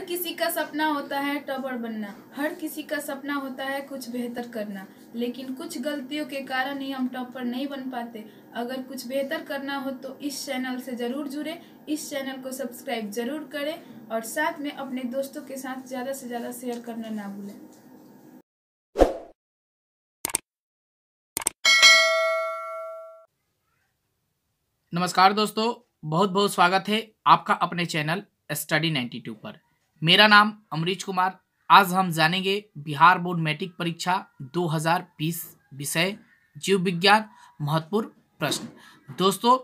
हर किसी का सपना होता है टॉपर बनना हर किसी का सपना होता है कुछ बेहतर करना लेकिन कुछ गलतियों के कारण ही हम टॉपर नहीं बन पाते अगर कुछ बेहतर करना हो तो इस चैनल से ज़रूर जुड़े इस चैनल को सब्सक्राइब ज़रूर करें और साथ में अपने दोस्तों के साथ ज़्यादा से ज़्यादा शेयर करना ना भूलें नमस्कार दोस्तों बहुत बहुत स्वागत है आपका अपने चैनल स्टडी 92 पर मेरा नाम अमरीश कुमार आज हम जानेंगे बिहार बोर्ड मैट्रिक परीक्षा 2020 विषय जीव विज्ञान महत्वपूर्ण प्रश्न दोस्तों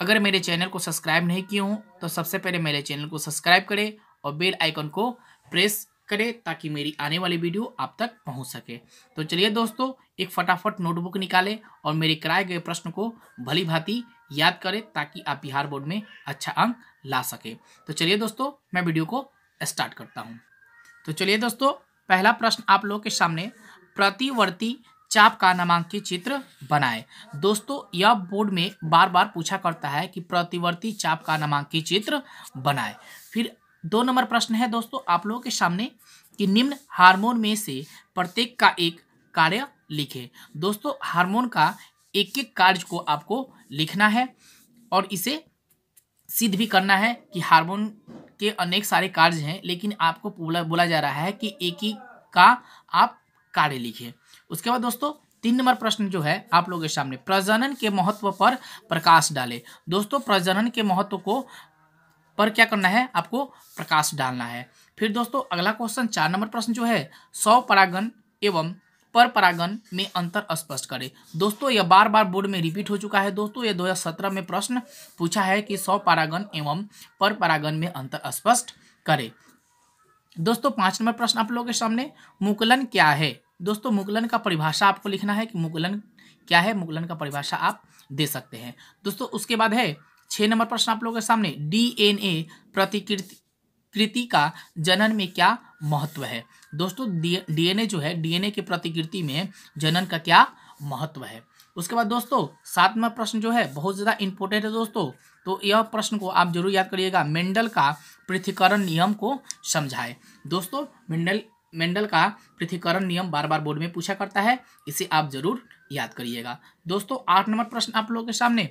अगर मेरे चैनल को सब्सक्राइब नहीं किए हों तो सबसे पहले मेरे चैनल को सब्सक्राइब करें और बेल आइकन को प्रेस करें ताकि मेरी आने वाली वीडियो आप तक पहुंच सके तो चलिए दोस्तों एक फटाफट नोटबुक निकालें और मेरे कराए गए प्रश्न को भली भांति याद करें ताकि आप बिहार बोर्ड में अच्छा अंक ला सके तो चलिए दोस्तों मैं वीडियो को स्टार्ट करता हूँ तो चलिए दोस्तों पहला प्रश्न आप लोगों के सामने प्रतिवर्ती चाप का नामांकित चित्र बनाए दोस्तों यह बोर्ड में बार बार पूछा करता है कि प्रतिवर्ती चाप का नामांकित चित्र बनाए फिर दो नंबर प्रश्न है दोस्तों आप लोगों के सामने कि निम्न हार्मोन में से प्रत्येक का एक कार्य लिखें दोस्तों हार्मोन का एक एक कार्य को आपको लिखना है और इसे सिद्ध भी करना है कि हार्मोन के अनेक सारे कार्य हैं लेकिन आपको बोला बोला जा रहा है कि एक ही का आप कार्य लिखिए उसके बाद दोस्तों तीन नंबर प्रश्न जो है आप लोगों के सामने प्रजनन के महत्व पर प्रकाश डालें दोस्तों प्रजनन के महत्व को पर क्या करना है आपको प्रकाश डालना है फिर दोस्तों अगला क्वेश्चन चार नंबर प्रश्न जो है सौ परागण एवं पर परागण में अंतर स्पष्ट करें दोस्तों यह बार बार बोर्ड में रिपीट हो चुका है दोस्तों यह 2017 में प्रश्न पूछा है कि सौ परागण एवं पर परागण में अंतर स्पष्ट करें दोस्तों पांच नंबर प्रश्न आप लोगों के सामने मुकलन क्या है दोस्तों मुकलन का परिभाषा आपको लिखना है कि मुकलन क्या है मुकलन का परिभाषा आप दे सकते हैं दोस्तों उसके बाद है छः नंबर प्रश्न आप लोगों के सामने डीएनए प्रतिकृति कृति का जनन में क्या महत्व है दोस्तों डीएनए जो है डीएनए की प्रतिकृति में जनन का क्या महत्व है उसके बाद दोस्तों सातवां प्रश्न जो है बहुत ज़्यादा इंपॉर्टेंट है दोस्तों तो यह प्रश्न को आप जरूर याद करिएगा मेंडल का पृथ्वीकरण नियम को समझाए दोस्तों मेंडल मेंडल का पृथ्वीकरण नियम बार बार बोर्ड में पूछा करता है इसे आप जरूर याद करिएगा दोस्तों आठ नंबर प्रश्न आप लोगों के सामने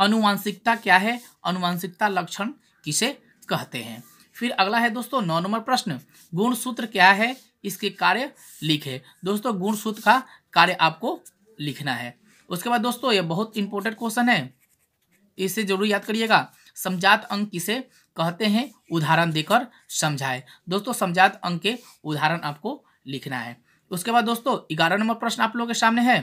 अनुवांशिकता क्या है अनुवांशिकता लक्षण किसे कहते हैं फिर अगला है दोस्तों नौ नंबर प्रश्न गुण सूत्र क्या है इसके कार्य लिखे दोस्तों गुण सूत्र का कार्य आपको लिखना है उसके बाद दोस्तों ये बहुत इंपॉर्टेंट क्वेश्चन है इसे जरूर याद करिएगा समझात अंक किसे कहते हैं उदाहरण देकर समझाए दोस्तों समझात अंक के उदाहरण आपको लिखना है उसके बाद दोस्तों ग्यारह नंबर प्रश्न आप लोगों के सामने है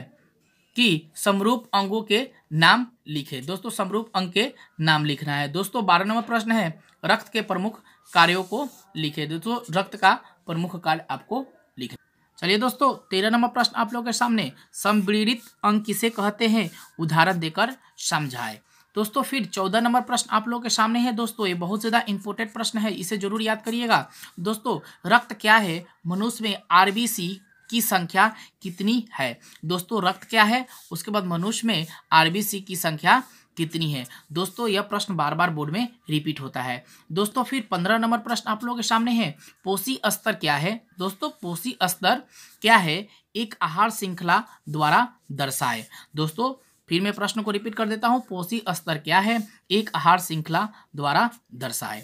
कि समरूप अंगों के नाम लिखे दोस्तों समरूप अंग के नाम लिखना है दोस्तों बारह नंबर प्रश्न है रक्त के प्रमुख कार्यों को लिखे दोस्तों रक्त का प्रमुख कार्य आपको लिखे चलिए दोस्तों तेरह नंबर प्रश्न आप लोगों के सामने संवृणित अंग किसे कहते हैं उदाहरण देकर समझाए दोस्तों फिर चौदह नंबर प्रश्न आप लोगों के सामने है दोस्तों ये बहुत ज़्यादा इंपोर्टेंट प्रश्न है इसे जरूर याद करिएगा दोस्तों रक्त क्या है मनुष्य में आरबीसी की संख्या कितनी है दोस्तों रक्त क्या है उसके बाद मनुष्य में आरबीसी की संख्या कितनी है दोस्तों यह प्रश्न बार बार बोर्ड में रिपीट होता है दोस्तों फिर पंद्रह नंबर प्रश्न आप लोगों के सामने है पोषी स्तर क्या है दोस्तों पोषी स्तर क्या है एक आहार श्रृंखला द्वारा दर्शाए दोस्तों फिर मैं प्रश्न को रिपीट कर देता हूँ पोषी स्तर क्या है एक आहार श्रृंखला द्वारा दर्शाए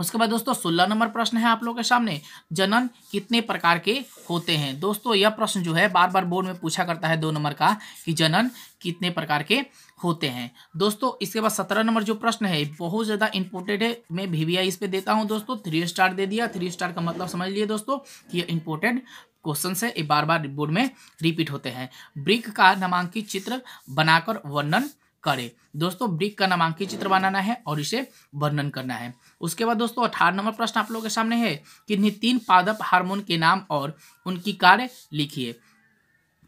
उसके बाद दोस्तों सोलह नंबर प्रश्न है आप लोगों के सामने जनन कितने प्रकार के होते हैं दोस्तों यह प्रश्न जो है बार बार बोर्ड में पूछा करता है दो नंबर का कि जनन कितने प्रकार के होते हैं दोस्तों इसके बाद सत्रह नंबर जो प्रश्न है बहुत ज़्यादा इंपोर्टेंट है मैं वी वी इस पर देता हूँ दोस्तों थ्री स्टार दे दिया थ्री स्टार का मतलब समझ लिए दोस्तों कि यह इंपोर्टेंट क्वेश्चन है ये बार बार बोर्ड में रिपीट होते हैं ब्रिक का नामांकित चित्र बनाकर वर्णन करे दोस्तों ब्रिक का नामांकित चित्र बनाना है और इसे वर्णन करना है उसके बाद दोस्तों अठारह नंबर प्रश्न आप लोगों के सामने है कि इन्हीं तीन पादप हार्मोन के नाम और उनकी कार्य लिखिए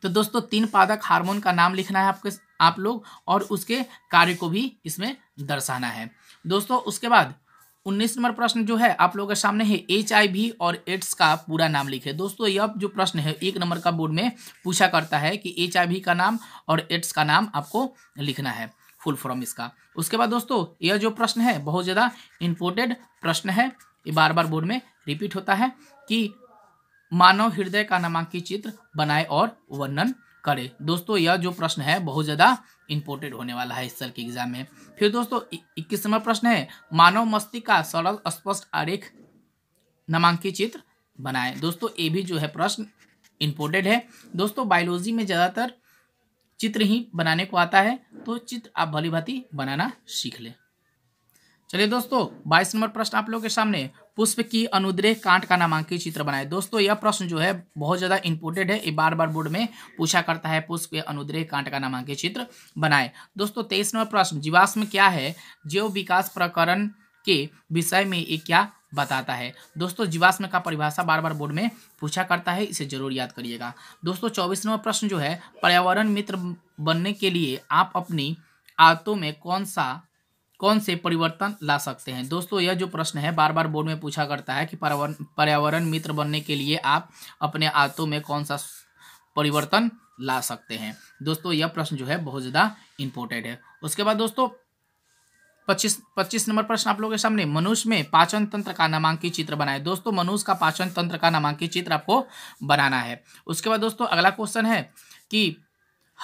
तो दोस्तों तीन पादक हार्मोन का नाम लिखना है आपके आप लोग और उसके कार्य को भी इसमें दर्शाना है दोस्तों उसके बाद उन्नीस नंबर प्रश्न जो है आप लोगों के सामने है एच और एड्स का पूरा नाम लिखे दोस्तों यह जो प्रश्न है एक नंबर का बोर्ड में पूछा करता है कि एच का नाम और एड्स का नाम आपको लिखना है फुल फॉर्म इसका उसके बाद दोस्तों यह जो प्रश्न है बहुत ज़्यादा इम्पोर्टेड प्रश्न है ये बार बार बोर्ड में रिपीट होता है कि मानव हृदय का नामांकित चित्र बनाए और वर्णन करे दोस्तों यह जो प्रश्न है बहुत ज़्यादा इंपोर्टेड होने वाला है इस साल के एग्जाम में फिर दोस्तों इक्कीसवा प्रश्न है मानव मस्ती का सरल स्पष्ट आरेख नामांकित चित्र बनाए दोस्तों ये भी जो है प्रश्न इंपोर्टेड है दोस्तों बायोलॉजी में ज़्यादातर चित्र ही बनाने को आता है तो चित्र आप भली भांति बनाना सीख ले चलिए दोस्तों बाईस नंबर प्रश्न आप लोगों के सामने पुष्प की अनुद्रेह कांट का नामांकित चित्र बनाए दोस्तों यह प्रश्न जो है बहुत ज़्यादा इंपोर्टेंट है बार बार बोर्ड में पूछा करता है पुष्प के अनुद्रेह कांट का नामांकित चित्र बनाए दोस्तों तेईस नंबर प्रश्न जीवाश्म क्या है जैव विकास प्रकरण के विषय में ये क्या बताता है दोस्तों जीवाश्म का परिभाषा बार बार बोर्ड में पूछा करता है इसे जरूर याद करिएगा दोस्तों चौबीस नंबर प्रश्न जो है पर्यावरण मित्र बनने के लिए आप अपनी आदतों में कौन सा कौन से परिवर्तन ला सकते हैं दोस्तों यह जो प्रश्न है बार बार बोर्ड में पूछा करता है कि पर्यावरण मित्र बनने के लिए आप अपने आतों में कौन सा परिवर्तन ला सकते हैं दोस्तों यह प्रश्न जो है बहुत ज़्यादा इम्पोर्टेंट है उसके बाद दोस्तों पच्चीस पच्चीस नंबर प्रश्न आप लोगों के सामने मनुष्य में पाचन तंत्र का नामांकित चित्र बनाए दोस्तों मनुष्य का पाचन तंत्र का नामांकित चित्र आपको बनाना है उसके बाद दोस्तों अगला क्वेश्चन है कि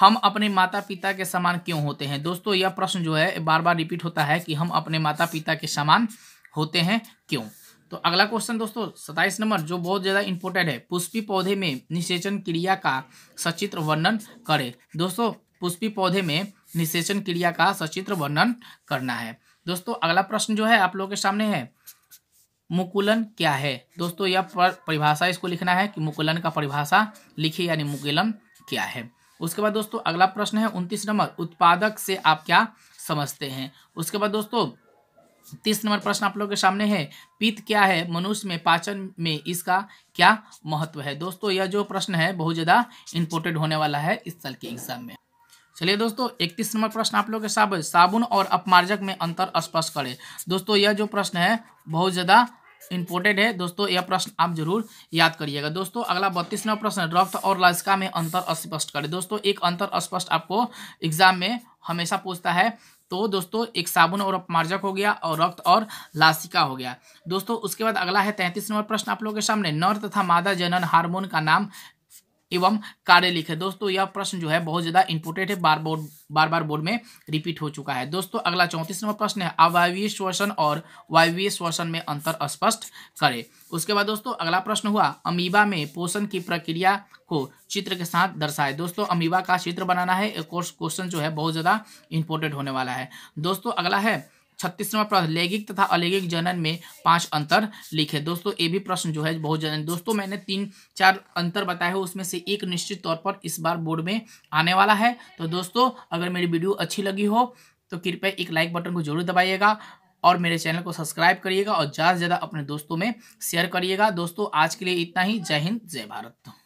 हम अपने माता पिता के समान क्यों होते हैं दोस्तों यह प्रश्न जो है बार बार रिपीट होता है कि हम अपने माता पिता के समान होते हैं क्यों तो अगला क्वेश्चन दोस्तों सताइस नंबर जो बहुत ज़्यादा इंपॉर्टेंट है पुष्पी पौधे में निषेचन क्रिया का सचित्र वर्णन करें दोस्तों पुष्पी पौधे में निषेचन क्रिया का सचित्र वर्णन करना है दोस्तों अगला प्रश्न जो है आप लोगों के सामने है मुकुलन क्या है दोस्तों यह परिभाषा इसको लिखना है कि मुकुलन का परिभाषा लिखिए यानी मुकुलन क्या है उसके बाद दोस्तों अगला प्रश्न है उनतीस नंबर उत्पादक से आप क्या समझते हैं उसके बाद दोस्तों तीस नंबर प्रश्न आप लोगों के सामने है पित्त क्या है मनुष्य में पाचन में इसका क्या महत्व है दोस्तों यह जो प्रश्न है बहुत ज़्यादा इंपोर्टेंट होने वाला है इस साल के एग्जाम में चलिए दोस्तों इकतीस नंबर प्रश्न आप लोगों के साथ साबुन और अपमार्जक में अंतर स्पष्ट करें दोस्तों यह जो प्रश्न है बहुत ज़्यादा इंपोर्टेड है दोस्तों यह प्रश्न आप जरूर याद करिएगा दोस्तों अगला बत्तीसवा प्रश्न रक्त और लश्का में अंतर स्पष्ट करें दोस्तों एक अंतर स्पष्ट आपको एग्जाम में हमेशा पूछता है तो दोस्तों एक साबुन और अपमार्जक हो गया और रक्त और लासिका हो गया दोस्तों उसके बाद अगला है तैंतीस नंबर प्रश्न आप लोगों के सामने नर तथा मादा जनन हार्मोन का नाम एवं कार्य लिखे दोस्तों यह प्रश्न जो है बहुत ज़्यादा इंपोर्टेंट है बार बोर्ड बार बार बोर्ड में रिपीट हो चुका है दोस्तों अगला चौंतीस नंबर प्रश्न है अवायवीय श्वसन और वायवीय श्वसन में अंतर स्पष्ट करें उसके बाद दोस्तों अगला प्रश्न हुआ अमीबा में पोषण की प्रक्रिया को चित्र के साथ दर्शाए दोस्तों अमीबा का चित्र बनाना है एक क्वेश्चन जो है बहुत ज़्यादा इंपोर्टेंट होने वाला है दोस्तों अगला है छत्तीस नंबर प्रश्न लैंगिक तथा अलैंगिक जनन में पांच अंतर लिखे दोस्तों ये भी प्रश्न जो है बहुत जनन दोस्तों मैंने तीन चार अंतर बताए हो उसमें से एक निश्चित तौर पर इस बार बोर्ड में आने वाला है तो दोस्तों अगर मेरी वीडियो अच्छी लगी हो तो कृपया एक लाइक बटन को जरूर दबाइएगा और मेरे चैनल को सब्सक्राइब करिएगा और ज़्यादा से ज़्यादा अपने दोस्तों में शेयर करिएगा दोस्तों आज के लिए इतना ही जय हिंद जय भारत